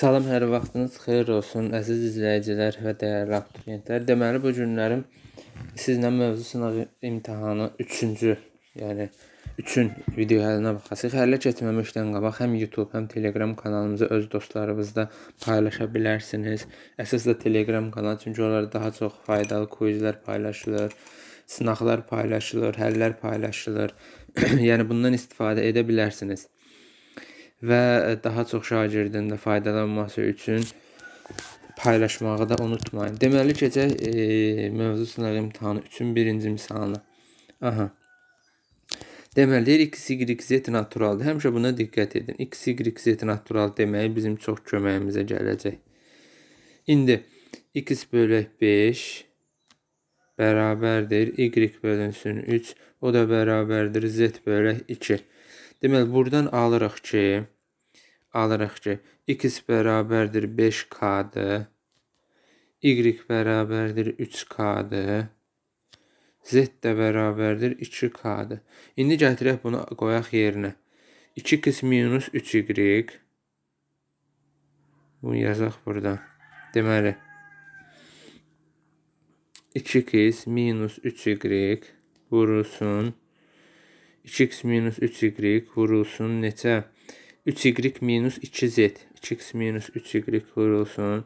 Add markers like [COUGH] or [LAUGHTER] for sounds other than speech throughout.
Salam, hər vaxtınız xeyir olsun, əziz izləyicilər və dəyərli abituriyentlər. Deməli bu günlərim sizlə mövzu sınaq imtahanı 3-cü, yəni 3-ün video həllinə baxasıq. Həllə keçməmişdən qabaq həm YouTube, həm Telegram kanalımızı öz dostlarınızla paylaşa bilərsiniz. Əsasla Telegram kanalı çünki orada daha çox faydalı quizlər paylaşılır, sınaqlar paylaşılır, həllər paylaşılır. [CLEARS THROAT] yəni bundan istifadə edə bilərsiniz və e, daha çox şagirdin də faydalanması üçün paylaşmağı da unutmayın. Deməli keçək e, mövzu sınaq imtahanı üçün birinci misalına. Aha. Deməli deyir x y z naturaldır. Həmişə buna diqqət edin. x y z natural deməyi bizim çox köməyimizə gələcək. İndi x bölək 5 bərabərdir y bölünsün 3, o da bərabərdir z bölək 2. Deməli, buradan alırıq ki, alırıq ki, x bərabərdir 5k-dır, y bərabərdir 3k-dır, z də bərabərdir 2k-dır. İndi gətirək bunu qoyaq yerinə. 2x minus 3y. Bunu yazaq burada. Deməli, 2x minus 3y vurulsun 2x minus 3y vurulsun neçə? 3y minus 2z. 2x minus 3y vurulsun.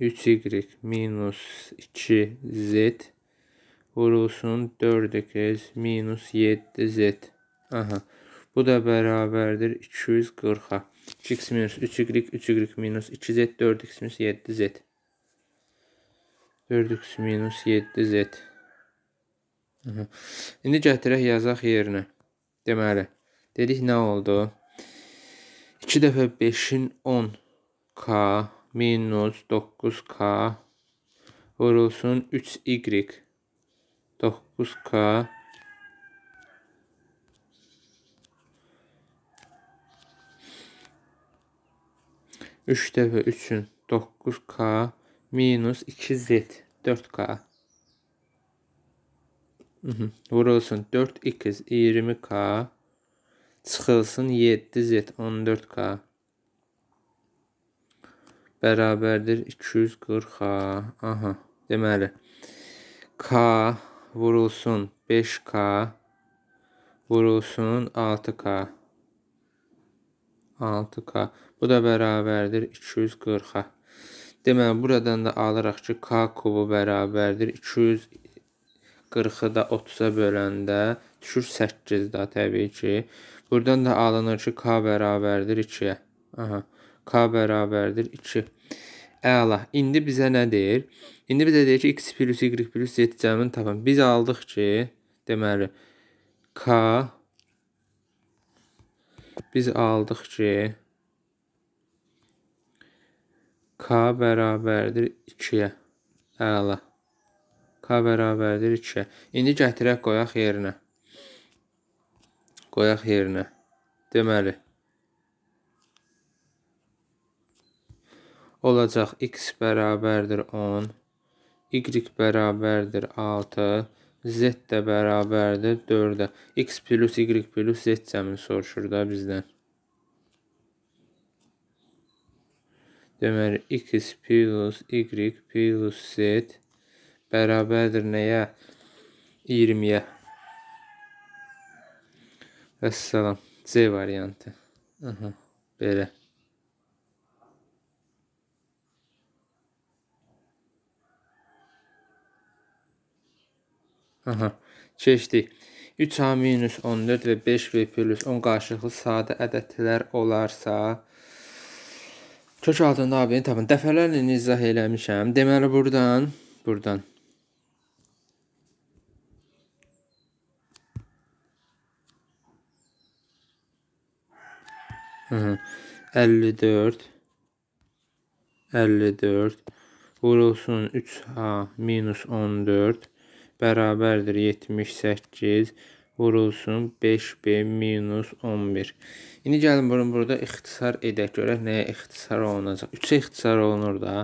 3y minus 2z vurulsun 4x minus 7z. Aha. Bu da bərabərdir 240-a. 2x minus 3y, 3y minus 2z, 4x minus 7z. 4x minus 7z. Aha. İndi gətirək yazaq yerinə. Deməli, dedik nə oldu? 2 dəfə 5-in 10k minus 9k vurulsun 3y 9k Üç dəfə üçün 9k minus 2z 4k. Vurulsun 4x 20k. Çıxılsın 7z 14k. Bərabərdir 240k. Aha. Deməli k vurulsun 5k vurulsun 6k. 6k. Bu da bərabərdir 240-a. Deməli, buradan da alıraq ki, k kubu bərabərdir 200 40-ı da 30-a böləndə düşür 8 də təbii ki. Buradan da alınır ki, k bərabərdir 2-yə. Aha. K bərabərdir 2. Əla. İndi bizə nə deyir? İndi bizə deyir ki, x plus y plus z cəmini tapın. Biz aldıq ki, deməli, k biz aldıq ki, k bərabərdir 2-yə. Əla k bərabərdir 2-yə. İndi gətirək qoyaq yerinə. Qoyaq yerinə. Deməli. Olacaq x bərabərdir 10, y bərabərdir 6, z də bərabərdir 4-ə. x plus y plus z cəmini soruşur da bizdən. Deməli, x plus y plus z bərabərdir nəyə? 20-yə. Vəssalam. C variantı. Aha, belə. Aha, keçdik. 3A minus 14 və 5V plus 10 qarşılıqlı sadə ədədlər olarsa, kök altında abini tapın. Dəfələrlə izah eləmişəm. Deməli, buradan, buradan 54 54 vurulsun 3A minus 14 bərabərdir 78 vurulsun 5B minus 11. İndi gəlin bunu burada ixtisar edək görək nəyə ixtisar olunacaq. 3-ə ixtisar olunur da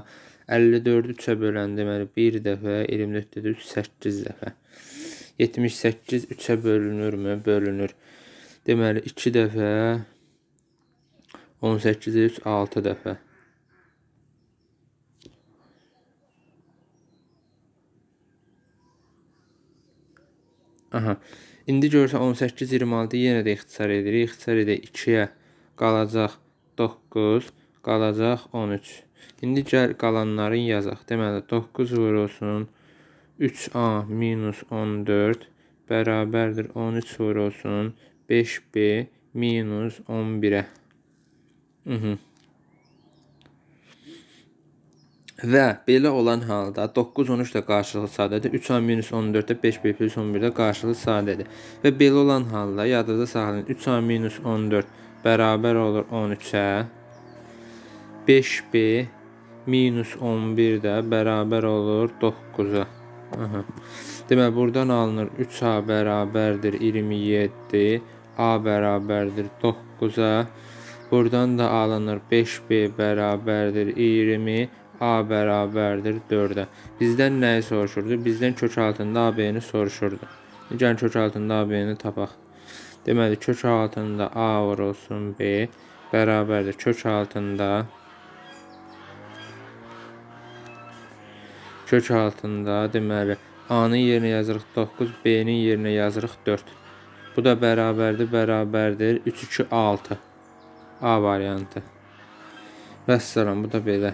54-ü 3-ə bölən deməli 1 dəfə 24-də 3 8 dəfə. 78 3-ə bölünürmü? Bölünür. Deməli 2 dəfə 18-ə 3 6 dəfə. Aha. İndi görürsən 18 26 yenə də ixtisar edirik. İxtisar edək 2-yə qalacaq 9, qalacaq 13. İndi gəl qalanları yazaq. Deməli 9 vurulsun 3a minus 14 bərabərdir 13 vurulsun 5b minus 11-ə. Mhm. Və belə olan halda 9-13-də qarşılıqlı sadədir, 3-14-də 5-1-11-də qarşılıqlı sadədir. Və belə olan halda yadınızda saxlayın, 3-14 bərabər olur 13-ə, 5B minus 11 də bərabər olur 9-a. Deməli, buradan alınır 3A bərabərdir 27, A bərabərdir 9-a. Buradan da alınır 5B bərabərdir 20 A bərabərdir 4-ə. Bizdən nəyi soruşurdu? Bizdən kök altında AB-ni soruşurdu. Gəlin kök altında AB-ni tapaq. Deməli kök altında A vurulsun B bərabərdir kök altında kök altında deməli A-nın yerinə yazırıq 9, B-nin yerinə yazırıq 4. Bu da bərabərdir, bərabərdir 3 2 6. A variantı. Vəssalam, bu da belə.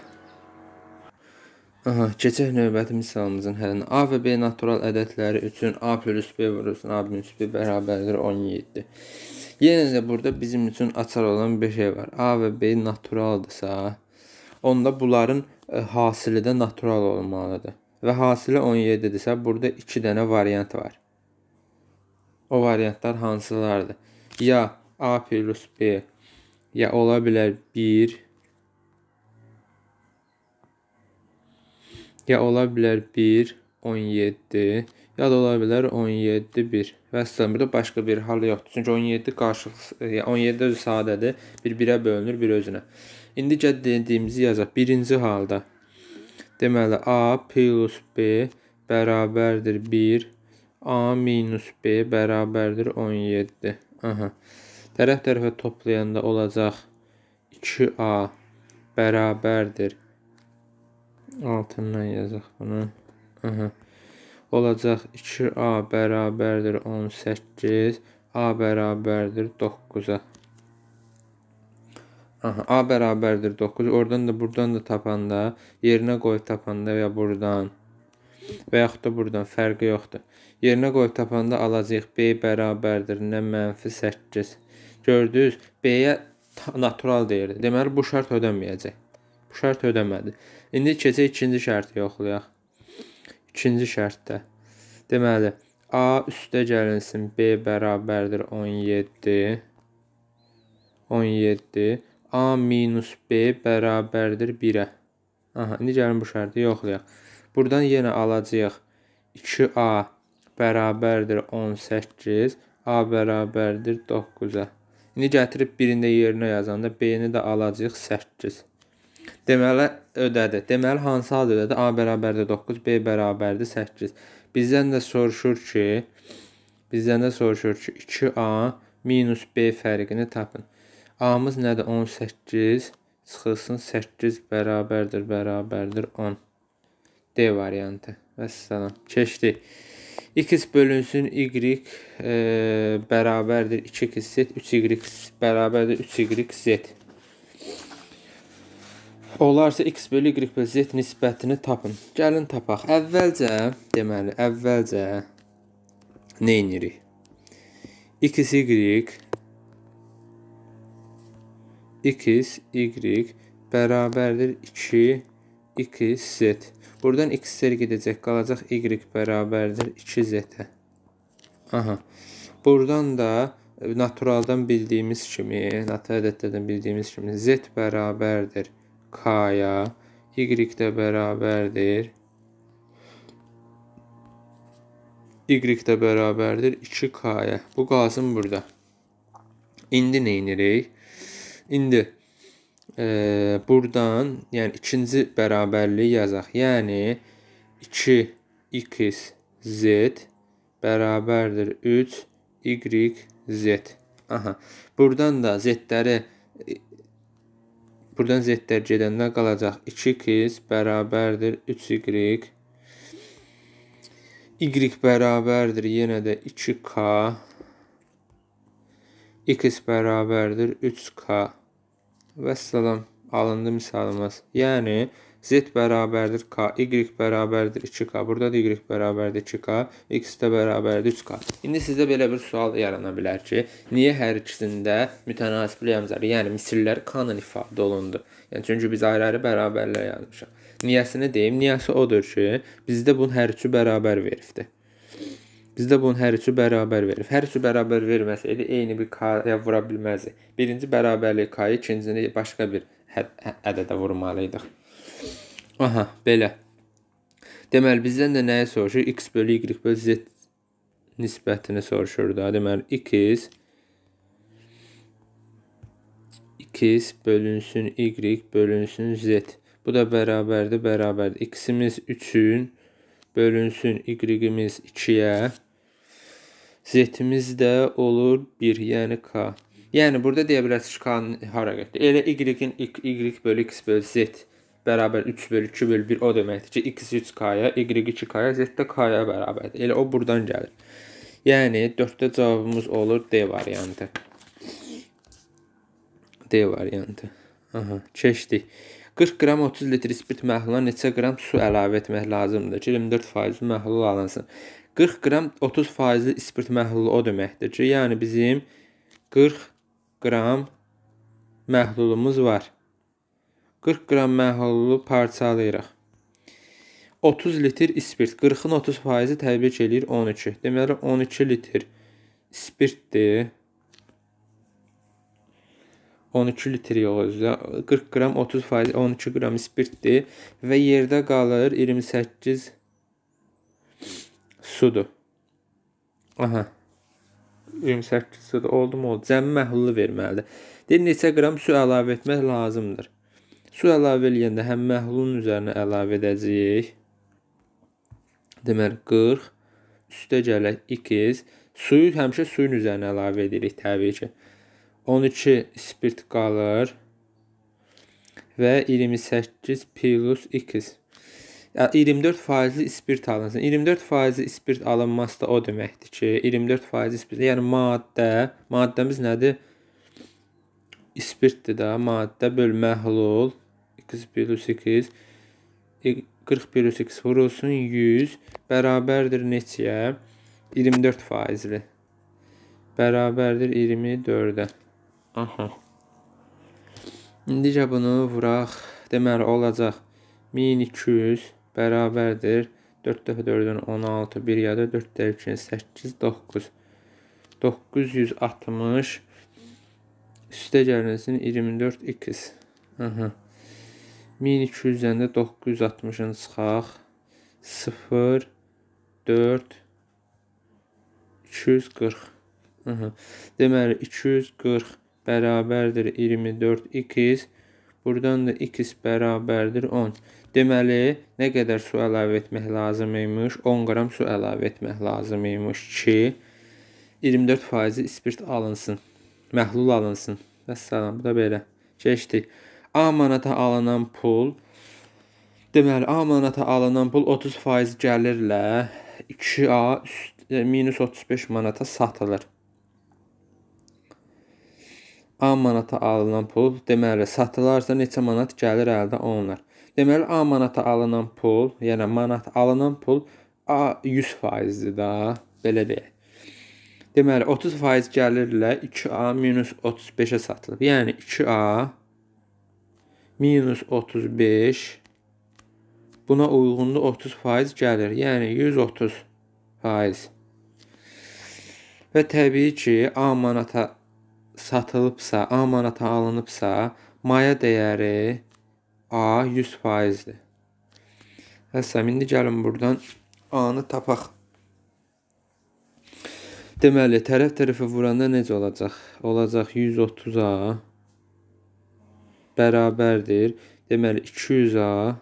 Aha, keçək növbəti misalımızın həllinə. A və B natural ədədləri üçün A plus B vurulsun, A minus B bərabərdir 17. Yenə də burada bizim üçün açar olan bir şey var. A və B naturaldırsa, onda bunların e, hasili də natural olmalıdır. Və hasili 17-dirsə, burada 2 dənə variant var. O variantlar hansılardır? Ya A plus B ya ola bilər 1 ya ola bilər 1 17 ya da ola bilər 17 1. Vəssalam, burada başqa bir hal yoxdur. Çünki 17 qarşılıq 17 özü sadədir. Bir birə bölünür bir özünə. İndi gəl dediyimizi yazaq. Birinci halda deməli A plus B bərabərdir 1. A minus B bərabərdir 17. Aha. Tərəf tərəfə toplayanda olacaq 2A bərabərdir. Altından yazaq bunu. Aha. Olacaq 2A bərabərdir 18. A bərabərdir 9-a. Aha, A bərabərdir 9. Oradan da buradan da tapanda, yerinə qoyub tapanda və ya buradan və yaxud da buradan fərqi yoxdur. Yerinə qoyub tapanda alacağıq B bərabərdir nə -8. Gördünüz? B-yə natural deyirdi. Deməli bu şərt ödənməyəcək. Bu şərt ödəmədi. İndi keçək ikinci şərti yoxlayaq. İkinci şərtdə. Deməli A üstə gəlinsin B bərabərdir 17. 17. A minus B bərabərdir 1-ə. Aha, indi gəlin bu şərti yoxlayaq. Buradan yenə alacağıq 2A bərabərdir 18, A bərabərdir 9-a. İndi gətirib birində yerinə yazanda B-ni də alacağıq 8. Deməli ödədi. Deməli hansı ad ödədi? A bərabərdir 9, B bərabərdir 8. Bizdən də soruşur ki, bizdən də soruşur ki, 2A minus B fərqini tapın. A-mız nədir? 18 çıxılsın 8 bərabərdir, bərabərdir 10. D variantı. Və salam. Keçdik. 2x bölünsün y e, bərabərdir 2xz, 3y e, bərabərdir 3yz. E, Olarsa x bölü y bölü z nisbətini tapın. Gəlin tapaq. Əvvəlcə, deməli, əvvəlcə nə edirik? xy x y bərabərdir 2 xz. Buradan x-lər gedəcək, qalacaq y bərabərdir 2z-ə. Aha. Buradan da naturaldan bildiyimiz kimi, natural ədədlərdən bildiyimiz kimi z bərabərdir k-ya, y də bərabərdir y də bərabərdir 2k-ya. Bu qalsın burada. İndi nə edirik? İndi e, buradan yani ikinci bərabərliyi yazaq. yani 2x z beraberdir 3 y z. Aha. Buradan da z e, buradan z-lər kalacak qalacaq 2x beraberdir 3y y beraberdir yine de 2k x beraberdir 3k Vəssalam alındı misalımız. Yəni z bərabərdir k, y bərabərdir 2k. Burada da y bərabərdir 2k, x də bərabərdir 3k. İndi sizdə belə bir sual yarana bilər ki, niyə hər ikisində mütənasiblik əmzəri, yəni misillər k-nın ifadə olundu? Yəni çünki biz ayrı-ayrı bərabərlər yazmışıq. Niyəsini deyim, niyəsi odur ki, bizdə bunun hər üçü bərabər verifdir. Bizdə bunun hər üçü bərabər verir. Hər üçü bərabər verməsəydi eyni bir k-ya vura bilməzdik. Birinci bərabərlik k-ya, ikincini başqa bir hə-, hə-, ədədə vurmalı idik. Aha, belə. Deməli bizdən də nəyi soruşur? x bölü y bölü z nisbətini soruşur da. Deməli x x bölünsün y bölünsün z. Bu da bərabərdir, bərabərdir. x-imiz 3-ün bölünsün y-imiz 2-yə Z-imiz də olur 1, yəni k. Yəni burada deyə bilərsiniz ki, k-nı hara götür. Elə y-in y bölü x bölü z bərabər 3 bölü 2 bölü 1 o deməkdir ki, x 3k-ya, y 2k-ya, z də k-ya bərabərdir. Elə o buradan gəlir. Yəni 4-də cavabımız olur D variantı. D variantı. Aha, keçdik. 40 qram 30 litr spirt məhlula neçə qram su əlavə etmək lazımdır ki, 24% məhlul alınsın? 40 qram 30% spirt məhlulu o deməkdir ki, yəni bizim 40 qram məhlulumuz var. 40 qram məhlulu parçalayırıq. 30 litr spirt, 40-ın 30%-i təbii ki, eləyir 12. Deməli 12 litr spirtdir. 12 litr yox özü 40 qram 30% 12 qram spirtdir və yerdə qalır 28 sudur. Aha. 28 sudur. Oldu mu? Oldu. Cəmi məhlulu verməlidir. Deyir, neçə qram su əlavə etmək lazımdır. Su əlavə eləyəndə həm məhlulun üzərinə əlavə edəcəyik. Deməli 40 üstə gələk 2. Suyu həmişə suyun üzərinə əlavə edirik təbii ki. 12 spirt qalır və 28 plus 2. 24 faizli ispirt alınsın. 24 faizli ispirt alınması da o deməkdir ki, 24 faizli ispirt, yəni maddə, maddəmiz nədir? İspirtdir də, maddə böl məhlul, 2 plus 2, 40 plus 2 vurulsun 100, bərabərdir neçəyə? 24 faizli. Bərabərdir 24-ə. Aha. İndicə bunu vuraq. Deməli olacaq 1200 bərabərdir. 4 dəfə 4-dən 16, 1 yada 4 dəfə 2-dən 8, 9. 960 üstə gəlinsin 24 x. Aha. 1200-dən də 960-ını çıxaq. 0 4 240. Aha. Deməli 240 bərabərdir 24 x. Buradan da x bərabərdir 10. Deməli, nə qədər su əlavə etmək lazım imiş? 10 qram su əlavə etmək lazım imiş ki, 24% spirt alınsın, məhlul alınsın. Vəssalam, bu da belə. Keçdik. A manata alınan pul Deməli, A manata alınan pul 30% gəlirlə 2A e, minus 35 manata satılır. A manata alınan pul deməli satılarsa neçə manat gəlir əldə olunar? Deməli A manata alınan pul, yəni manat alınan pul A 100%-dir da, belə deyək. Deməli 30% gəlirlə 2A minus 35-ə satılıb. Yəni 2A minus 35 buna uyğunlu 30% gəlir. Yəni 130%. Və təbii ki, A manata satılıbsa, A manata alınıbsa, maya dəyəri A 100%-dir. Həssəm, indi gəlin buradan A-nı tapaq. Deməli, tərəf tərəfə vuranda necə olacaq? Olacaq 130A bərabərdir. Deməli, 200A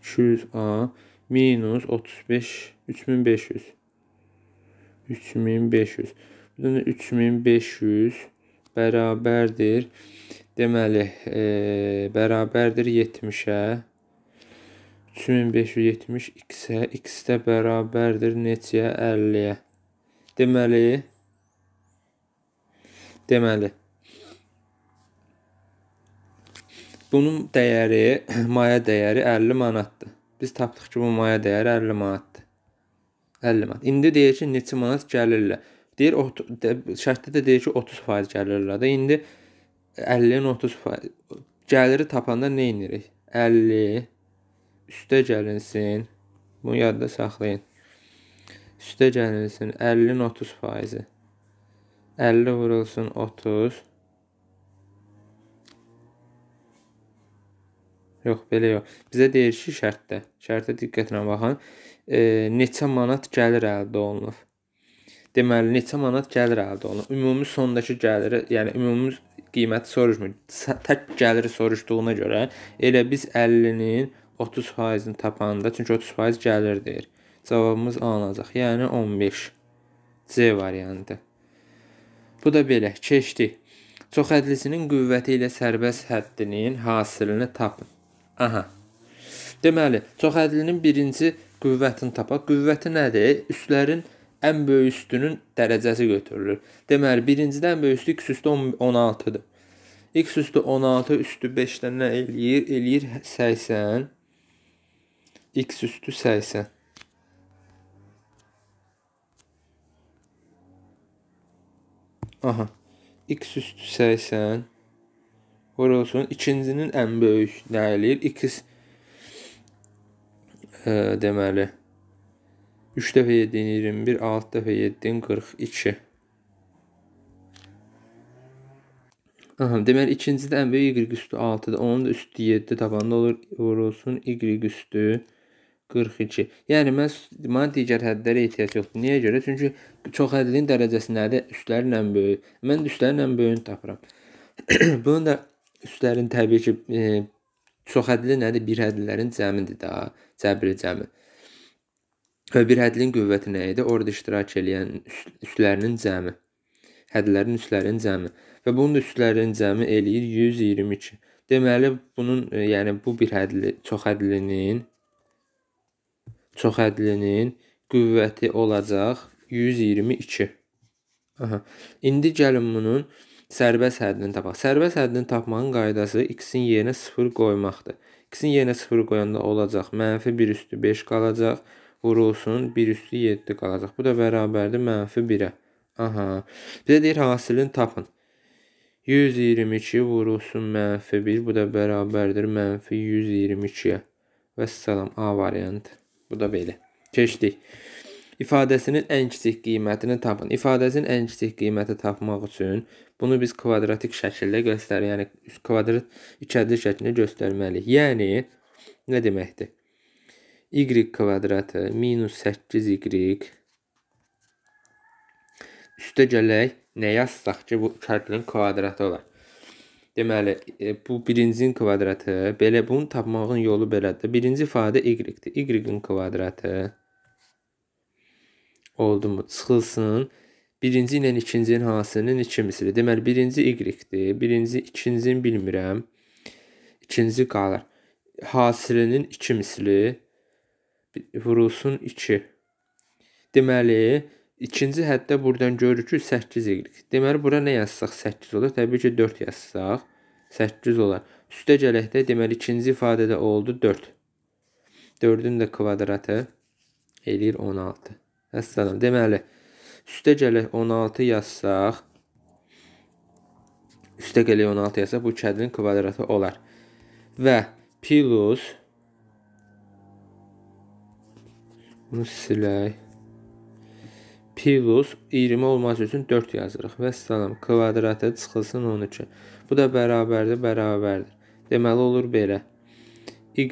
200A minus 35 3500 3500 Buradan 3500 bərabərdir deməli e, bərabərdir 70-ə. 3570 x-ə x də bərabərdir neçəyə? 50-yə. Deməli deməli bunun dəyəri maya dəyəri 50 manatdır. Biz tapdıq ki, bu maya dəyəri 50 manatdır. 50 manat. İndi deyir ki, neçə manat gəlirlər? Deyir şərtdə də deyir ki, 30% gəlirlər də. İndi 50-nin 30 faiz. Gəliri tapanda nə edirik? 50 üstə gəlinsin. Bunu yadda saxlayın. Üstə gəlinsin 50-nin 30 faizi. 50 vurulsun 30. Yox, belə yox. Bizə deyir ki, şərtdə. Şərtə diqqətlə baxın. E, neçə manat gəlir əldə olunur? Deməli, neçə manat gəlir əldə olunur? Ümumi sondakı gəliri, yəni ümumi qiyməti soruşmur. Tək gəliri soruşduğuna görə elə biz 50-nin 30%-ni tapanda, çünki 30% gəlirdir. Cavabımız A olacaq. Yəni 15. C variantı. Bu da belə keçdi. Çoxhədlisinin qüvvəti ilə sərbəst həddinin hasilini tapın. Aha. Deməli, çoxhədlinin birinci qüvvətini tapaq. Qüvvəti nədir? Üstlərin ən böyük üstünün dərəcəsi götürülür. Deməli, birincidə ən böyük üstü x üstü 16-dır. x üstü 16 üstü 5-dən nə eləyir? Eləyir 80. x üstü 80. Aha. x üstü 80. Qora olsun. İkincinin ən böyük nə eləyir? x e, deməli 3 dəfə 7-nin 21, 6 dəfə 7-nin 42. Aha, deməli ikincidə ən böyük y üstü 6-dır. Onun da üstü 7 tabanda olur. Vurulsun y üstü 42. Yəni mən mən digər hədlərə ehtiyac yoxdur. Niyə görə? Çünki çox hədlinin dərəcəsi nədir? Üstlərin ən böyüyü. Mən də üstlərin ən böyüyünü tapıram. [CLEARS THROAT] Bunun da üstlərin təbii ki, e, çox hədli nədir? Bir hədlilərin cəmidir da. Cəbri cəmi. Və bir hədlin qüvvəti nə idi? Orada iştirak edən üstlərinin cəmi. Hədlərin üstlərinin cəmi və bunun da üstlərinin cəmi eləyir 122. Deməli bunun e, yəni bu bir hədli çox hədlinin çox hədlinin qüvvəti olacaq 122. Aha. İndi gəlin bunun sərbəst həddini tapaq. Sərbəst həddini tapmağın qaydası x-in yerinə 0 qoymaqdır. X-in yerinə 0 qoyanda olacaq -1 üstü 5 qalacaq vurulsun, 1 üstü 7 qalacaq. Bu da bərabərdir mənfi 1-ə. Aha. Bizə deyir hasilini tapın. 122 vurulsun mənfi 1. Bu da bərabərdir mənfi 122-yə. Və salam A variantı. Bu da belə. Keçdik. İfadəsinin ən kiçik qiymətini tapın. İfadəsinin ən kiçik qiyməti tapmaq üçün bunu biz kvadratik şəkildə göstərir. Yəni kvadrat iki ədli şəklində göstərməliyik. Yəni nə deməkdir? y kvadratı minus 8y üstə gələk nə yazsaq ki, bu kərtinin kvadratı olar. Deməli, e, bu birincinin kvadratı, belə bunu tapmağın yolu belədir. Birinci ifadə y-dir. Y-in kvadratı oldu mu? Çıxılsın. Birinci ilə ikincinin hansının iki misli. Deməli, birinci y-dir. Birinci, ikincini bilmirəm. İkinci qalır. Hasilinin iki misli vurulsun 2. Deməli, ikinci həddə buradan görürük ki, 8y. Deməli, bura nə yazsaq 8 olar? Təbii ki, 4 yazsaq 8 olar. Üstə gələk də, deməli, ikinci ifadədə oldu 4. 4-ün də kvadratı eləyir 16. Əssalam. Deməli, üstə gələk 16 yazsaq, üstə gələk 16 yazsaq, bu kədrin kvadratı olar. Və plus Bunu silək. Plus 20 olması üçün 4 yazırıq. Və salam, kvadratı çıxılsın 12. Bu da bərabərdir, bərabərdir. Deməli olur belə. Y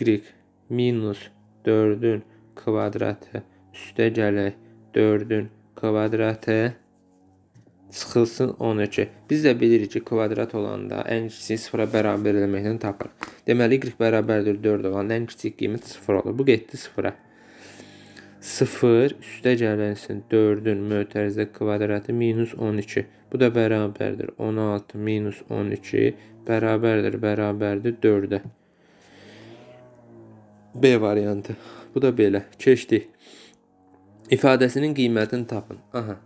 minus 4-ün kvadratı üstə gələk 4-ün kvadratı çıxılsın 12. Biz də bilirik ki, kvadrat olanda ən kiçiyi sıfıra bərabər eləməklə tapırıq. Deməli y bərabərdir 4 olan ən kiçik qiymət 0 olur. Bu getdi 0-a. 0 üstə gələnsin 4-ün mötərizə kvadratı minus 12. Bu da bərabərdir. 16 minus 12 bərabərdir, bərabərdir 4-ə. B variantı. Bu da belə. Keçdik. İfadəsinin qiymətini tapın. Aha.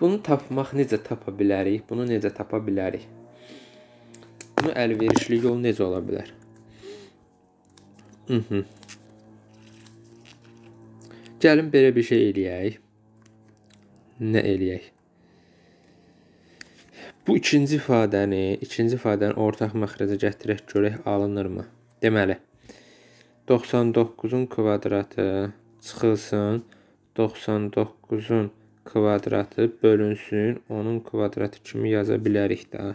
Bunu tapmaq necə tapa bilərik? Bunu necə tapa bilərik? Bunu əlverişli yol necə ola bilər? Mhm. Gəlin belə bir şey eləyək. Nə eləyək? Bu ikinci ifadəni, ikinci ifadəni ortaq məxrəcə gətirək görək alınırmı? Deməli 99-un kvadratı çıxılsın, 99-un kvadratı bölünsün, onun kvadratı kimi yaza bilərik də.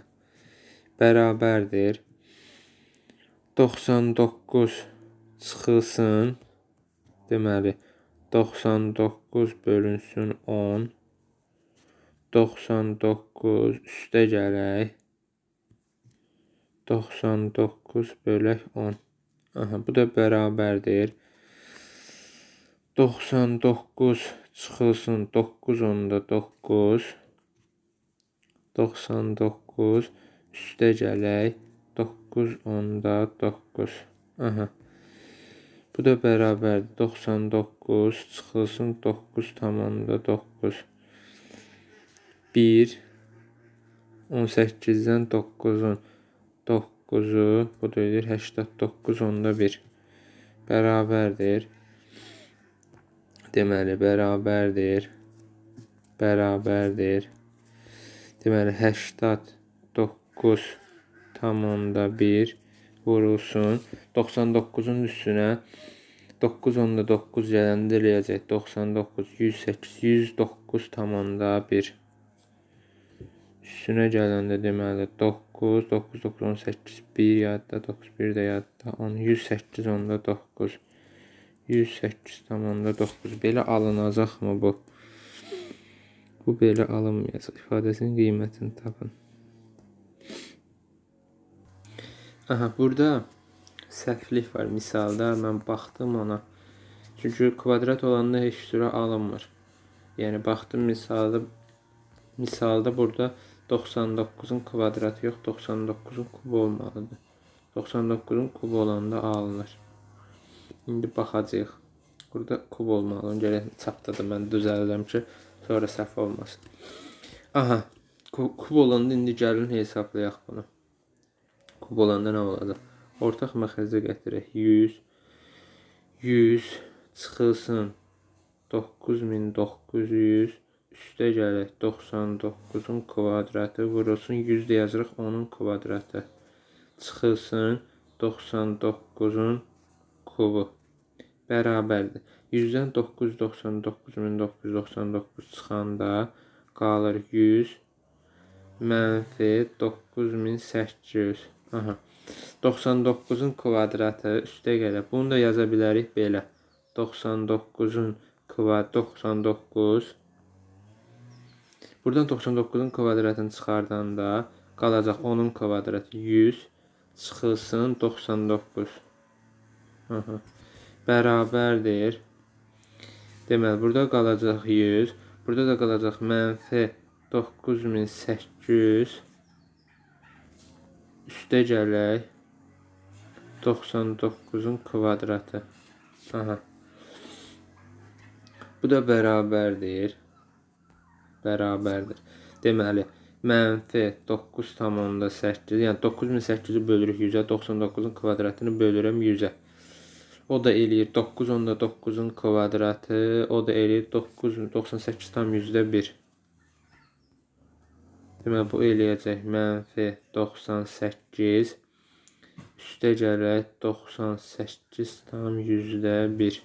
Bərabərdir 99 çıxılsın, deməli 99 99 bölünsün 10 99 üstə gələk 99 bölək 10 Aha, bu da bərabərdir 99 çıxılsın 9 onda 9 99 üstə gələk 9 onda 9 Aha Bu da bərabərdir 99 çıxılsın 9,9. 1 18-dən 9-un 9-u bu da edir 89 onda 1 bərabərdir. Deməli bərabərdir. Bərabərdir. Deməli 89 tam onda 1 vurulsun 99-un üstünə 9 onda 9 gələndə eləyəcək 99, 108, 109 tamamda 1. Üstünə gələndə deməli 9, 9, 9, 18, 1 yadda, 9, 1 də yadda, 10, 108 onda 9, 108 tamamda 9. Belə alınacaqmı bu? Bu belə alınmayacaq. İfadəsinin qiymətini tapın. Aha, burada səhvlik var misalda. Mən baxdım ona. Çünki kvadrat olanda heç sürə alınmır. Yəni baxdım misalda misalda burada 99-un kvadratı yox, 99-un kubu olmalıdır. 99-un kubu olanda alınır. İndi baxacağıq. Burada kub olmalı. Gələk çapdadır. Mən düzəldəm ki, sonra səhv olmasın. Aha. Kub olanda indi gəlin hesablayaq bunu. Kub olanda nə olacaq? Ortaq məxrəcə gətirək. 100 100 çıxılsın 9900 üstə gələk 99-un kvadratı vurulsun 100 yazırıq onun kvadratı çıxılsın 99-un kubu bərabərdir. 100-dən 999.999 çıxanda qalır 100 mənfi 9800. Aha. 99-un kvadratı üstə gələ. Bunu da yaza bilərik belə. 99-un kvadrat 99 Buradan 99-un kvadratını çıxardanda qalacaq 10-un kvadratı 100 çıxılsın 99. Aha. Bərabərdir. Deməli, burada qalacaq 100, burada da qalacaq mənfi 9800 üstə gələk 99-un kvadratı. Aha. Bu da bərabərdir. Bərabərdir. Deməli, mənfi 9,8, yəni 9800-ü bölürük 100-ə, 99-un kvadratını bölürəm 100-ə. O da eləyir 9 onda 9-un kvadratı, o da eləyir 9, 98 tam 100-də 1. Deməli, bu eləyəcək mənfi 98 üstə gələk 98 tam yüzdə 1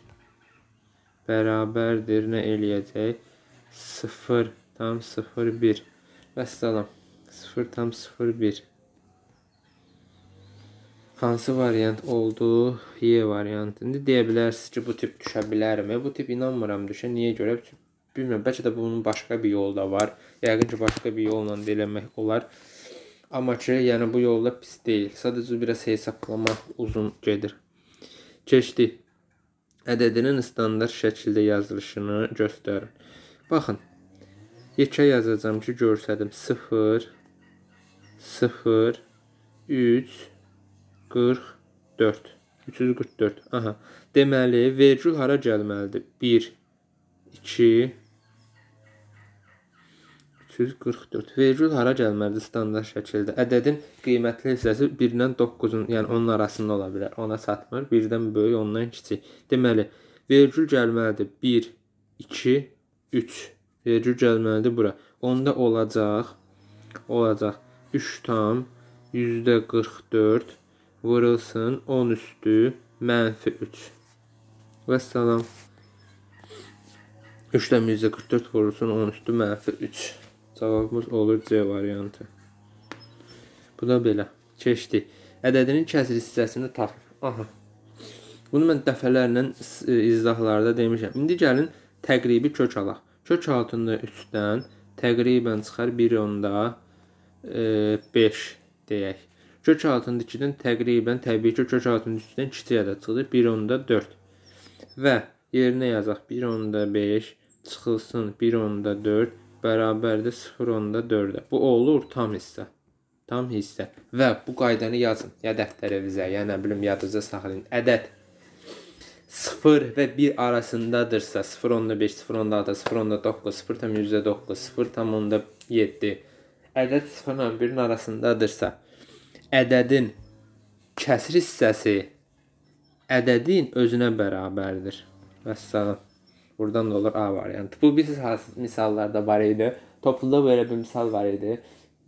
bərabərdir nə eləyəcək 0 tam 01 vəssalam 0 tam 01 Hansı variant oldu? Y variantı. İndi deyə bilərsiniz ki, bu tip düşə bilərmi? Bu tip inanmıram düşə. Niyə görə? Bilmirəm, bəlkə də bunun başqa bir yolu da var. Yəqin ki, başqa bir yolla da eləmək olar. Amma ki, yəni bu yolda pis deyil. Sadəcə biraz hesablama uzun gedir. Keçdi. Ədədinin standart şəkildə yazılışını göstərin. Baxın. Yekə yazacağam ki, görsədim 0 0 3 44 344. Aha. Deməli, vergül hara gəlməlidir? 1 2 344. Vergül hara gəlməlidir standart şəkildə? Ədədin qiymətli hissəsi 1-dən 9-un, yəni onun arasında ola bilər. Ona çatmır. 1-dən böyük, ondan kiçik. Deməli, vergül gəlməlidir 1, 2, 3. Vergül gəlməlidir bura. Onda olacaq olacaq 3 tam %44 vurulsun 10 üstü mənfi 3. Və salam. 3-dən 144 vurulsun 10 üstü mənfi 3. Cavabımız olur C variantı. Bu da belə. Keçdi. Ədədinin kəsri hissəsini tap. Aha. Bunu mən dəfələrlə e, izahlarda demişəm. İndi gəlin təqribi kök alaq. Kök altında 3-dən təqribən çıxar 1 onda 5 e, deyək. Kök altında 2-dən təqribən təbii ki, kök altında 3-dən kiçik ədəd çıxdı 1 onda 4. Və yerinə yazaq 1 onda 5 çıxılsın 1 onda 4 bərabərdir 0.4-ə. Bu olur tam hissə. Tam hissə. Və bu qaydanı yazın. Ya dəftərinizə, ya nə bilim yadınızda saxlayın. Ədəd 0 və 1 arasındadırsa 0.5, 0.6, 0.9, 0.9, 0.7 ədəd 0 ilə 1-in arasındadırsa ədədin kəsr hissəsi ədədin özünə bərabərdir. Vəssalam. Buradan da olur A var. Yani bu bir misallarda var idi. Topluda böyle bir misal var idi.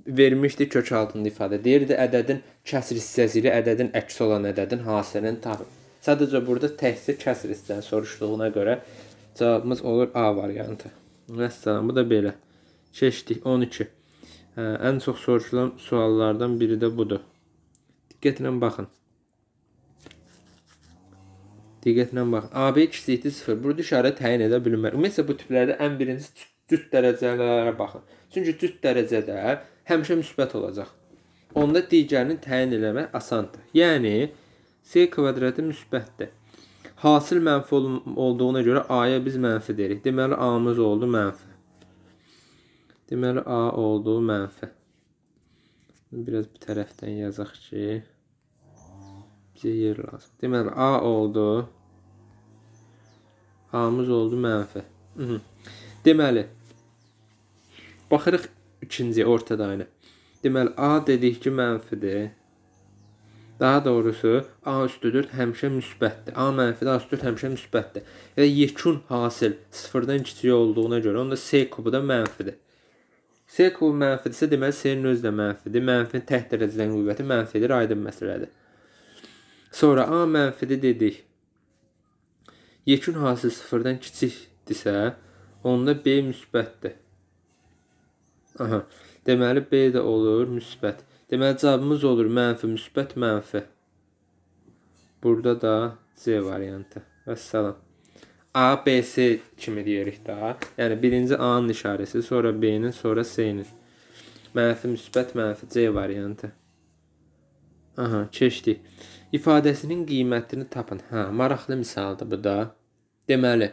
Vermişdi kök altında ifadə. Deyirdi ədədin kəsr hissəsi ilə ədədin əks olan ədədin hasənin tapı. Sadəcə burada təhsil kəsr hissəsinin soruşduğuna görə cavabımız olur A variantı. Vəssalam, bu da belə. Keçdik 12. Hə, ən çox soruşulan suallardan biri də budur. Diqqətlə baxın. Diqqətlə bax. AB kiçikdir 0. Burada işarə təyin edə bilmir. Ümumiyyətlə bu tiplərdə ən birinci cüt dərəcələrə baxın. Çünki cüt dərəcədə həmişə müsbət olacaq. Onda digərini təyin eləmək asandır. Yəni C kvadratı müsbətdir. Hasil mənfi olduğuna görə A-ya biz mənfi deyirik. Deməli A-mız oldu mənfi. Deməli A oldu mənfi. Biraz bu tərəfdən yazaq ki, bizə yer lazım. Deməli, A oldu. A-mız oldu mənfi. Deməli, baxırıq ikinci orta dayına. Deməli, A dedik ki, mənfidir. Daha doğrusu, A üstü 4 həmişə müsbətdir. A mənfidir, A üstü 4 həmişə müsbətdir. Yəni, yekun hasil sıfırdan kiçik olduğuna görə, onda C kubu da mənfidir. C kubu mənfidirsə, deməli, C-nin özü də mənfidir. Mənfinin təht dərəcədən qüvvəti mənfidir, aydın məsələdir. Sonra A mənfidi dedik. Yekun hasılı sıfırdan kiçikdirsə, onda B müsbətdir. Aha. Deməli B də olur müsbət. Deməli cavabımız olur mənfi müsbət mənfi. Burada da C variantı. Vəssalam. A, B, C kimi deyirik də. Yəni birinci A-nın işarəsi, sonra B-nin, sonra C-nin. Mənfi müsbət mənfi C variantı. Aha, keçdik. İfadəsinin qiymətini tapın. Hə, maraqlı misaldır bu da. Deməli,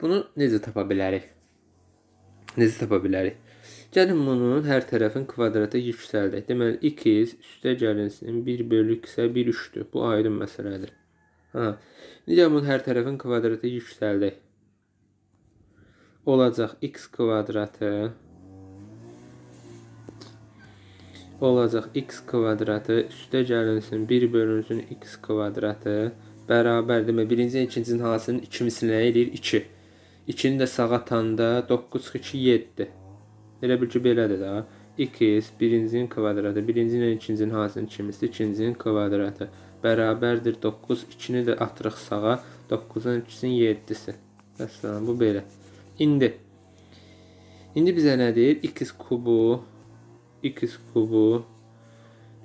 bunu necə tapa bilərik? Necə tapa bilərik? Gəlin bunun hər tərəfin kvadratı yüksəldək. Deməli, 2 üstə gəlinsinin 1 bölüksə 1 3-dür. Bu ayrı məsələdir. Hə. Necə bunun hər tərəfin kvadratı yüksəldək? Olacaq x kvadratı olacaq x kvadratı üstə gəlinsin 1 bölünsün x kvadratı bərabər demə birinci ikincinin hansının ikimisi nə eləyir 2. 2-ni də sağa atanda 9 2 7. Elə bil ki belədir də. 2x birincinin kvadratı birinci ilə ikincinin hansının ikimisi ikincinin kvadratı bərabərdir 9 2-ni də atırıq sağa 9-un 2-sinin 7-si. Məsələn bu belə. İndi İndi bizə nə deyir? x kubu x kubu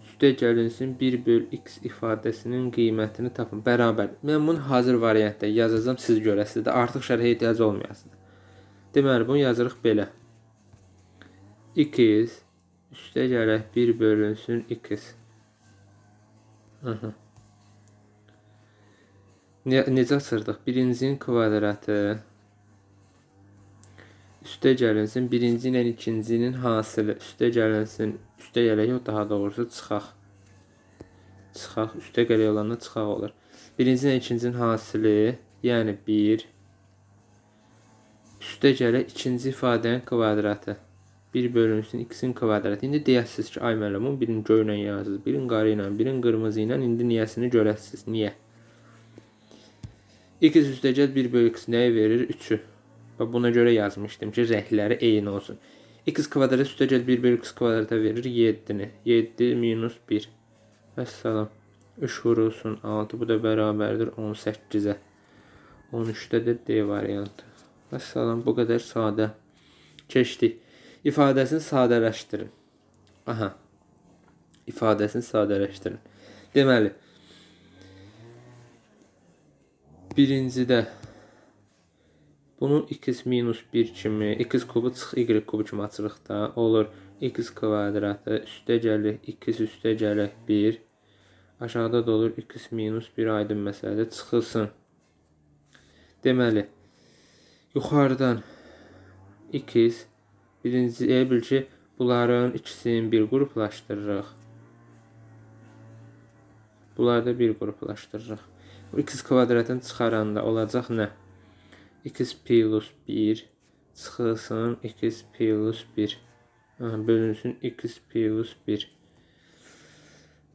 üstə gəlinsin 1 böl x ifadəsinin qiymətini tapın. Bərabər. Mən bunu hazır variantda yazacağam, siz görəsiniz də artıq şərhə ehtiyac olmayasınız. Deməli, bunu yazırıq belə. 2x üstə gələk 1 bölünsün x. Aha. Ne necə açırdıq? Birincinin kvadratı üstə gələnsin birinci ilə ikincinin hasılı üstə gələnsin üstə gələk yox daha doğrusu çıxaq çıxaq üstə gələk olanda çıxaq olur birinci ilə ikincinin hasılı yəni 1 üstə gələk ikinci ifadənin kvadratı 1 bölünsün x-in kvadratı. İndi deyəsiniz ki, ay müəllim, birin göy ilə yazılır, birin qarı ilə, birin qırmızı ilə. İndi niyəsini görəsiniz. Niyə? x üstə gəl 1 bölü x nəyi verir? 3-ü. Və buna görə yazmışdım ki, rəngləri eyni olsun. x kvadrat üstəgəl 1 bölü x kvadrata verir 7-ni. 7 minus 1. Və salam. 3 vurulsun 6. Bu da bərabərdir 18-ə. 13-dədir D variantı. Və salam. Bu qədər sadə. Keçdik. İfadəsini sadələşdirin. Aha. İfadəsini sadələşdirin. Deməli, birincidə Bunun x minus 1 kimi, x kubu çıx y kubu kimi açırıqda olur. x kvadratı üstə gəlir, x üstə gəlir 1. Aşağıda da olur x minus 1 aydın məsələdə çıxılsın. Deməli, yuxarıdan x, birinci elə bil ki, bunların ikisini bir qruplaşdırırıq. Bunları da bir qruplaşdırırıq. x kvadratını çıxaranda olacaq nə? x plus 1 çıxılsın x plus 1 bölünsün x plus 1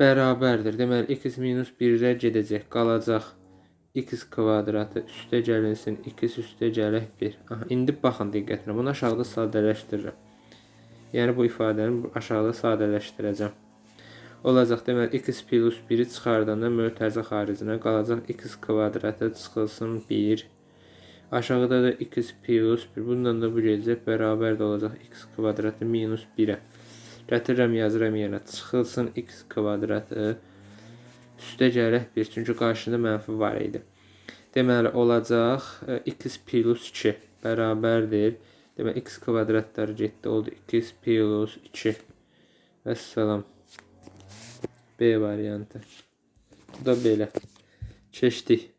bərabərdir. Deməli, x minus 1-ə gedəcək, qalacaq x kvadratı üstə gəlinsin, x üstə gələk 1. Aha, indi baxın diqqətlə, bunu aşağıda sadələşdirirəm. Yəni, bu ifadəni aşağıda sadələşdirəcəm. Olacaq, deməli, x plus 1-i çıxardanda mötəzə xaricinə qalacaq x kvadratı çıxılsın 1. Aşağıda da x plus 1. Bununla da bu gələcək. Bərabər də olacaq x kvadratı minus 1-ə. Gətirirəm, yazıram yerinə. Çıxılsın x kvadratı. Üstə gələk 1. Çünki qarşında mənfi var idi. Deməli, olacaq e, x plus 2 bərabərdir. Deməli, x kvadratları getdi. Oldu x plus 2. Vəssalam. B variantı. Bu da belə. Keçdik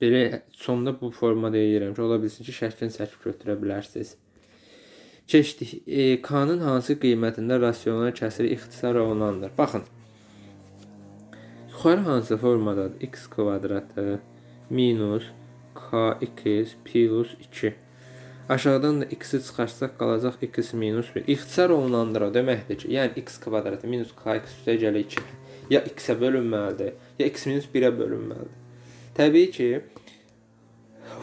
belə sonda bu formada deyirəm ki, ola bilsin ki, şərtdən sərf götürə bilərsiniz. Keçdik. E, K-nın hansı qiymətində rasional kəsir ixtisar olunandır? Baxın. Yuxarı hansı formadadır? x kvadratı minus k2 plus 2. Aşağıdan da x-i çıxarsaq qalacaq x minus 1. İxtisar olunandır o deməkdir ki, yəni x kvadratı minus k2 üstə gəlir 2. Ya x-ə bölünməlidir, ya x minus 1-ə bölünməlidir. Təbii ki,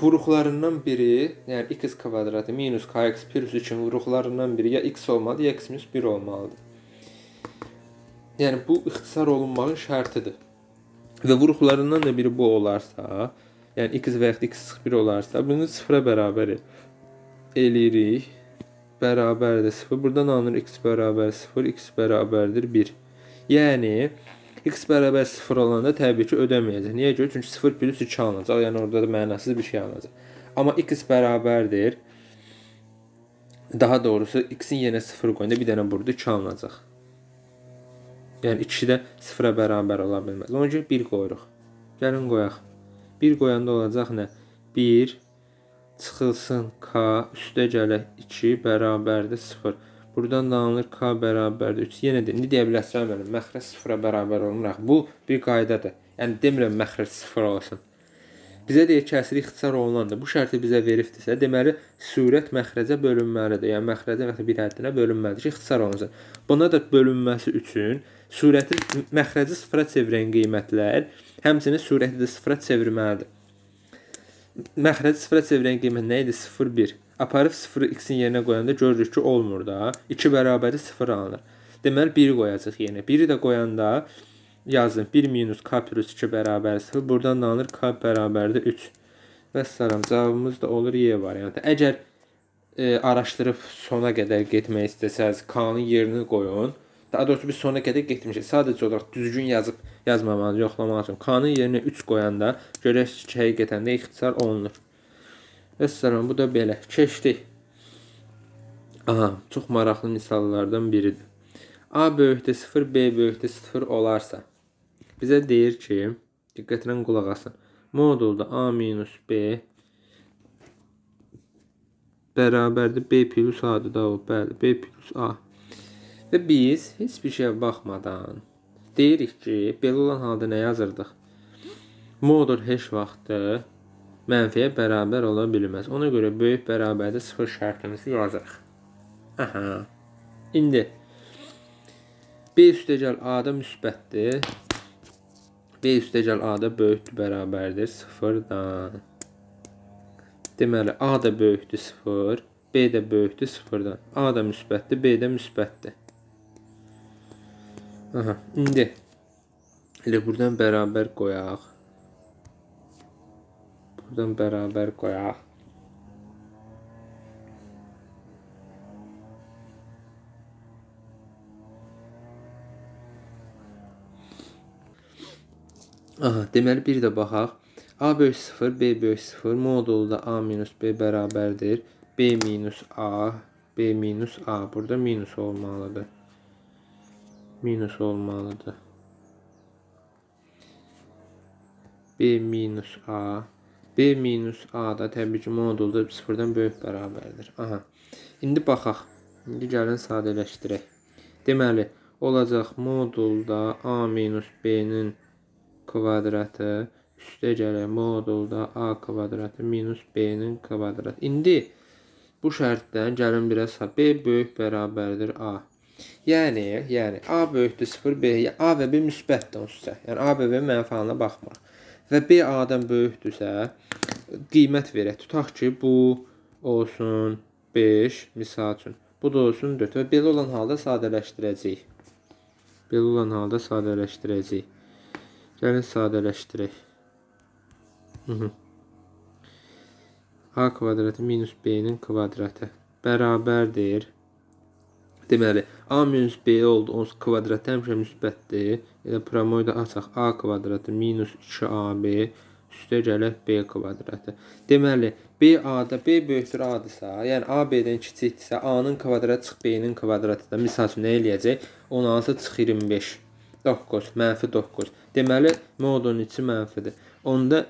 vuruqlarından biri, yəni x kvadratı minus kx plus 3-ün vuruqlarından biri ya x olmalı, ya x minus 1 olmalıdır. Yəni bu ixtisar olunmağın şərtidir. Və vuruqlarından da biri bu olarsa, yəni x və ya x01 olarsa, bunu sıfıra bərabər eləyirik. Bərabərdir 0. Burdan alınır x bərabər 0, x bərabərdir 1. Yəni x bərabər 0 olanda təbii ki, ödəməyəcək. Niyə görə? Çünki 0 plus 2 alınacaq. Yəni orada da mənasız bir şey alınacaq. Amma x bərabərdir. Daha doğrusu x-in yerinə 0 qoyanda bir dənə burada 2 alınacaq. Yəni ikisi də 0-a bərabər ola bilməz. Ona görə 1 qoyuruq. Gəlin qoyaq. 1 qoyanda olacaq nə? 1 çıxılsın k üstə gələk 2 bərabərdir 0. Buradan danılır k bərabərdir 3. Yenə də indi deyə bilərsiniz mənim məxrəc 0-a bərabər olmur. Bu bir qaydadır. Yəni demirəm məxrəc 0 olsun. Bizə deyir kəsri ixtisar olunandır. Bu şərti bizə veribdirsə, deməli sürət məxrəcə bölünməlidir. Yəni məxrəcə məsələn bir həddinə bölünməlidir ki, ixtisar olunsun. Buna da bölünməsi üçün sürəti məxrəci sıfıra çevirən qiymətlər həmçinin sürəti də sıfıra çevirməlidir məxrəci sıfıra çevirən qiymət nə idi? 0,1. Aparıb 0 x-in yerinə qoyanda görürük ki, olmur da. 2 bərabəri 0 alınır. Deməli 1 qoyacağıq yenə. 1-i də qoyanda yazın 1 minus k plus 2 bərabər 0. Buradan da alınır k bərabərdir 3. Vəssalam cavabımız da olur Y variantı. Əgər e, araşdırıb sona qədər getmək istəsəz, k-nın yerini qoyun. Daha doğrusu biz sonuna qədər getmişik. Sadəcə olaraq düzgün yazıb yazmamanı yoxlamaq üçün K-nın yerinə 3 qoyanda görək ki, həqiqətən də ixtisar olunur. Vəssalam, bu da belə. Keçdik. Aha, çox maraqlı misallardan biridir. A böyükdə 0, B böyükdə 0 olarsa bizə deyir ki, diqqətlə qulaq asın. Modulda A minus B bərabərdir B plus A-dır da o, bəli, B plus A. Və biz heç bir şeyə baxmadan deyirik ki, belə olan halda nə yazırdıq? Modul heç vaxtı mənfiyə bərabər ola bilməz. Ona görə böyük bərabərdə sıfır şərtimizi yazırıq. Aha. İndi B üstəgəl A-da müsbətdir. B üstəgəl A-da böyükdür bərabərdir 0-dan. Deməli A da böyükdür 0, B də böyükdür 0-dan. A da müsbətdir, B də müsbətdir. Aha, indi elə buradan bərabər qoyaq. Buradan bərabər qoyaq. Aha, deməli bir də baxaq. A böyük 0, B böyük 0 modulda A minus B bərabərdir. B minus A, B minus A. Burada minus olmalıdır minus olmalıdır. B minus A. B minus A da təbii ki, modulda 0-dan böyük bərabərdir. Aha. İndi baxaq. İndi gəlin sadələşdirək. Deməli, olacaq modulda A minus B-nin kvadratı üstə gələ modulda A kvadratı minus B-nin kvadratı. İndi bu şərtdən gəlin biraz B böyük bərabərdir A. Yəni, yəni A böyükdür 0, B A və B müsbətdir onsuzsa. Yəni A və B mənfəalinə baxmır. Və B A-dan böyükdürsə, qiymət verək. Tutaq ki, bu olsun 5 misal üçün. Bu da olsun 4 və belə olan halda sadələşdirəcəyik. Belə olan halda sadələşdirəcəyik. Gəlin sadələşdirək. Hı mhmm. -hı. A kvadratı minus B-nin kvadratı bərabərdir Deməli, a minus b oldu, onsuz kvadrat həmişə müsbətdir. Elə promoyda açaq a kvadratı minus 2ab üstə gələk b kvadratı. Deməli, b a-da b böyükdür a-dırsa, yəni a b-dən kiçikdirsə, a-nın kvadratı çıx b-nin kvadratı da. Misal üçün nə eləyəcək? 16 çıx 25. 9, mənfi 9. Deməli, modun içi mənfidir. Onda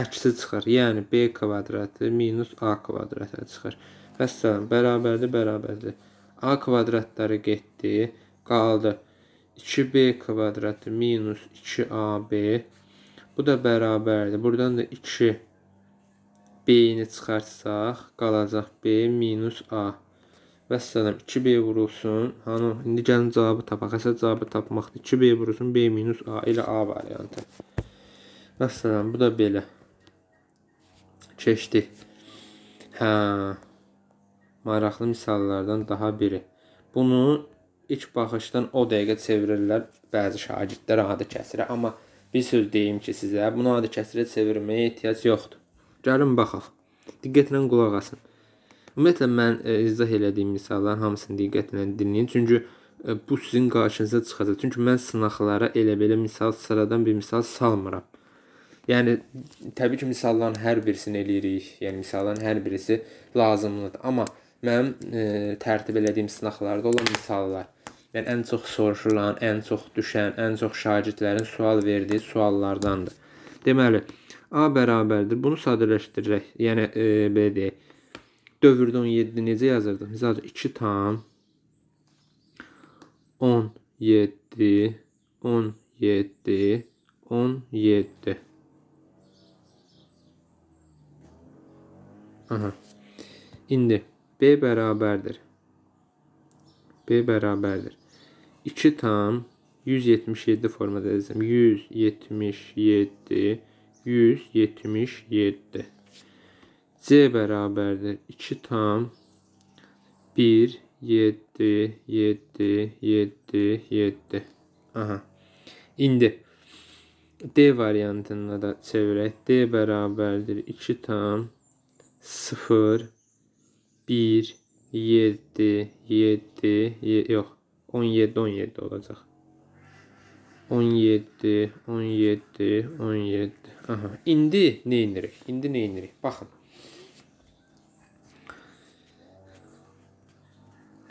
əksi çıxır. Yəni b kvadratı minus a kvadratı çıxır. Vəssalam, bərabərdir, bərabərdir. A kvadratları getdi. Qaldı. 2B kvadratı minus 2AB. Bu da bərabərdir. Buradan da 2 B-ni çıxartsaq, qalacaq B minus A. Vəssalam, 2B vurulsun. Hanı, indi gəlin cavabı tapaq. Əsas cavabı tapmaqdır. 2B vurulsun, B minus A ilə A variantı. Vəssalam, bu da belə. Keçdi. Hə maraqlı misallardan daha biri. Bunu ilk baxışdan o dəqiqə çevirirlər bəzi şagirdlər adı kəsirə, amma bir söz deyim ki sizə, bunu adı kəsirə çevirməyə ehtiyac yoxdur. Gəlin baxaq. Diqqətlə qulaq asın. Ümumiyyətlə mən e, izah elədiyim misalların hamısını diqqətlə dinləyin, çünki e, bu sizin qarşınıza çıxacaq. Çünki mən sınaqlara elə belə misal sıradan bir misal salmıram. Yəni təbii ki, misalların hər birisini eləyirik. Yəni misalların hər birisi lazımlıdır, amma mənim e, tərtib elədiyim sınaqlarda olan misallar. Yəni ən çox soruşulan, ən çox düşən, ən çox şagirdlərin sual verdiyi suallardandır. Deməli, A bərabərdir. Bunu sadələşdirəcək. Yəni e, belə deyək. Dövrdə 17 necə yazırdıq? Məsəl üçün 2 tam 17 17 17 Aha. İndi B bərabərdir. B bərabərdir. 2 tam 177 formada yazdım. 177 177 C bərabərdir. 2 tam 1 7 7 7 7 Aha. İndi D variantını da çevirək. D bərabərdir 2 tam 0 1, 7, 7, 7 yox, 17, 17 olacaq. 17, 17, 17. Aha. İndi nə edirik? İndi nə edirik? Baxın.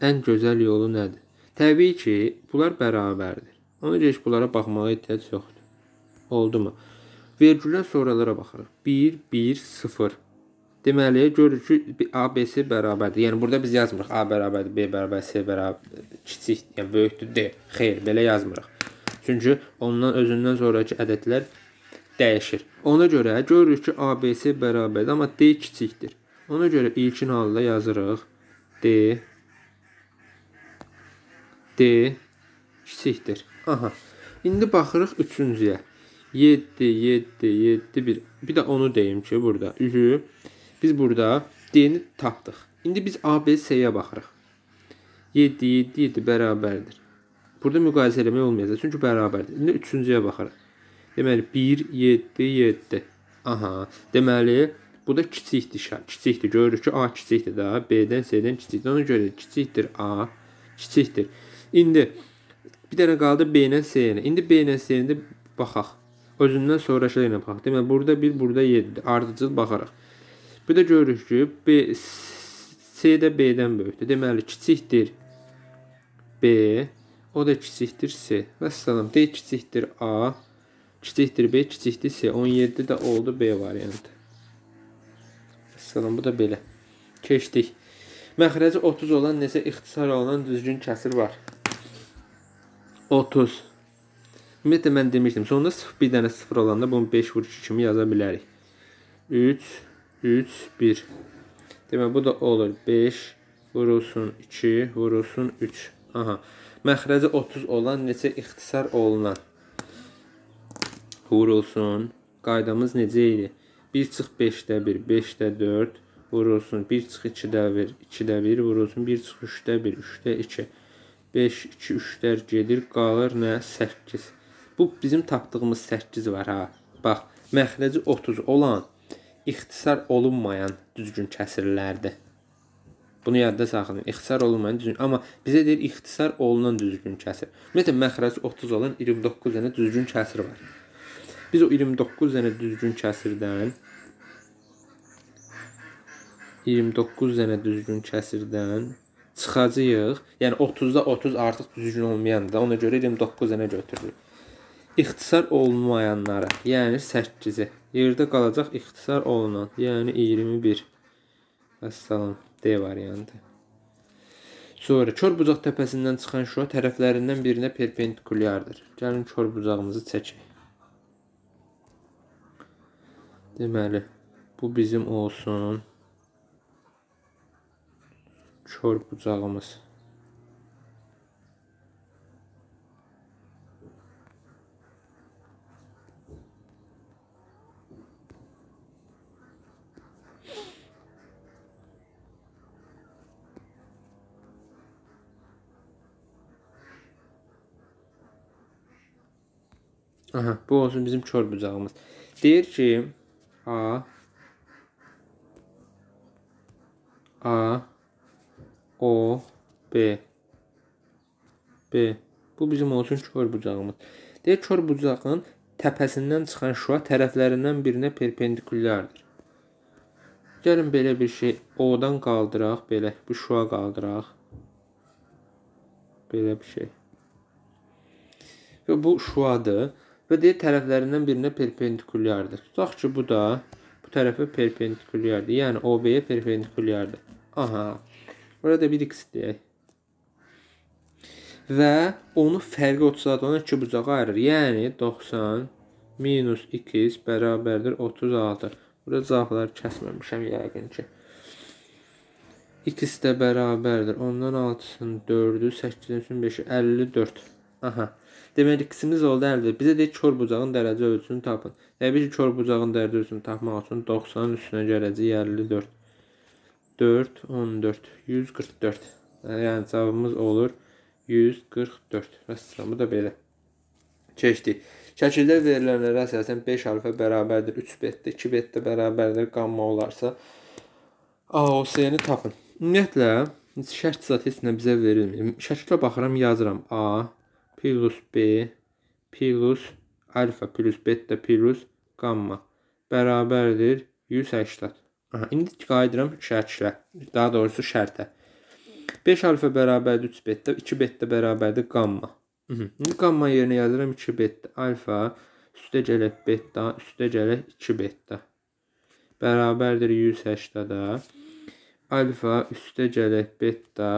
Ən gözəl yolu nədir? Təbii ki, bunlar bərabərdir. Ona görə heç bunlara baxmağa ehtiyac yoxdur. Oldu mu? Vergüldən sonralara baxırıq. 1, 1, 0. Deməli, görürük ki, ABC bərabərdir. Yəni burada biz yazmırıq A bərabərdir, B bərabərdir, C bərabər kiçik, yəni böyükdür D. Xeyr, belə yazmırıq. Çünki ondan özündən sonrakı ədədlər dəyişir. Ona görə görürük ki, ABC bərabərdir, amma D kiçikdir. Ona görə ilkin halda yazırıq D D kiçikdir. Aha. İndi baxırıq 3-cüyə. 7 7 7 1. Bir də onu deyim ki, burada üzü Biz burada D-ni tapdıq. İndi biz ABC-yə baxırıq. 7, 7, 7 bərabərdir. Burada müqayisə eləmək olmayacaq, çünki bərabərdir. İndi üçüncüyə baxırıq. Deməli, 1, 7, 7. Aha, deməli, bu da kiçikdir, şa, kiçikdir. Görürük ki, A kiçikdir da, B-dən, C-dən kiçikdir. Ona görə kiçikdir A, kiçikdir. İndi bir dənə qaldı B-lə, C-yə. İndi B-lə, C-yə baxaq. Özündən sonrakılarına baxaq. Deməli, burada 1, burada 7-dir. Ardıcıl baxarıq. Bir də görürük ki, B C də B-dən böyükdür. Deməli kiçikdir B, o da kiçikdir C. Vəssalam. D kiçikdir A, kiçikdir B, kiçikdir C. 17 də oldu B variantı. Vəssalam. Bu da belə. Keçdik. Məxrəci 30 olan necə ixtisar olunan düzgün kəsir var? 30. Ümumiyyətlə mən demişdim, sonda 0 bir dənə 0 olanda bunu 5 vur 2 kimi yaza bilərik. 3 3, 1. Demək, bu da olur. 5 vurulsun 2, vurulsun 3. Aha. Məxrəci 30 olan neçə ixtisar olunan? Vurulsun. Qaydamız necə idi? 1 çıx 5-də 1, 5-də 4 vurulsun. 1 çıx 2-də 1, 2-də 1 vurulsun. 1 çıx 3-də 1, 3-də 2. 5, 2, 3-də gedir. Qalır nə? 8. Bu bizim tapdığımız 8 var ha. Bax, məxrəci 30 olan ixtisar olunmayan düzgün kəsirlərdir. Bunu yadda saxlayın. İxtisar olunmayan düzgün, amma bizə deyir ixtisar olunan düzgün kəsir. Ümumiyyətlə məxrəci 30 olan 29 dənə düzgün kəsir var. Biz o 29 dənə düzgün kəsirdən 29 dənə düzgün kəsirdən çıxacağıq. Yəni 30-da 30 artıq düzgün olmayandır. Ona görə 29 dənə götürürük. İxtisar olunmayanlara, yəni 8-i yerdə qalacaq ixtisar olunan, yəni 21. Əssalam D variantı. Sonra kör bucaq təpəsindən çıxan şüa tərəflərindən birinə perpendikulyardır. Gəlin kör bucağımızı çəkək. Deməli, bu bizim olsun kör bucağımız. Aha, bu olsun bizim kör bucağımız. Deyir ki, A A O B B Bu bizim olsun kör bucağımız. Deyir kör bucağın təpəsindən çıxan şüa tərəflərindən birinə perpendikulyardır. Gəlin belə bir şey O-dan qaldıraq, belə bir şua qaldıraq. Belə bir şey. Və bu şuadır və deyə tərəflərindən birinə perpendikulyardır. Tutaq ki, bu da bu tərəfə perpendikulyardır. Yəni OB-yə perpendikulyardır. Aha. Burada bir x deyək. Və onu fərqi 36-dan iki bucağa ayırır. Yəni 90 minus 2 bərabərdir 36. Burada cavabları kəsməmişəm yəqin ki. İkisi də bərabərdir. Ondan 6-sının 4-ü, 8-dən 5-i 54. Aha. Deməli, ximiz oldu 50. Bizə deyək çorbucağın dərəcə ölçüsünü tapın. Təbii ki, çorbucağın dərəcə ölçüsünü tapmaq üçün 90-ın üstünə gələcək 54. 4, 14, 144. Yəni cavabımız olur 144. Rəssamı bu da belə. Keçdik. Şəkildə verilənlərə əsasən 5 hərfə bərabərdir. 3 betdə, 2 betdə bərabərdir. Qamma olarsa AOC-ni tapın. Ümumiyyətlə şərt zat heç nə bizə verilmir. Şəkilə baxıram, yazıram A, plus B plus alfa plus beta plus qamma bərabərdir 180. Aha, indi qayıdıram şərtlə. Daha doğrusu şərtə. 5 alfa bərabərdir 3 beta, 2 beta bərabərdir qamma. Mhmm. İndi qamma yerinə yazıram 2 beta alfa üstə gələk beta, üstə gələk 2 beta. Bərabərdir 180-da. Alfa üstə gələk beta,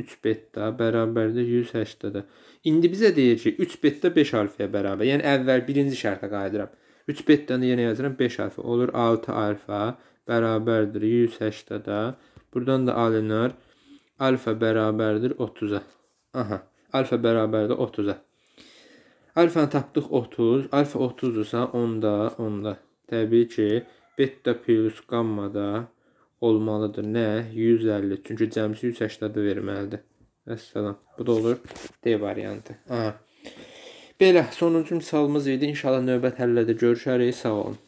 3 beta bərabərdir 180-da. İndi bizə deyir ki, 3 betdə 5 alfaya bərabər. Yəni əvvəl birinci şərtə qayıdıram. 3 betdən də yenə yazıram 5 alfa olur 6 alfa bərabərdir 180-də. Burdan da alınır. Alfa bərabərdir 30-a. Aha. Alfa bərabərdir 30-a. Alfanı tapdıq 30. Alfa 30-dursa onda onda təbii ki beta plus qammada olmalıdır. Nə? 150. Çünki cəmsi 180-də verməlidir. Vəssalam. Bu da olur D variantı. Aha. Belə, sonuncu misalımız idi. İnşallah növbət həllədə görüşərik. Sağ olun.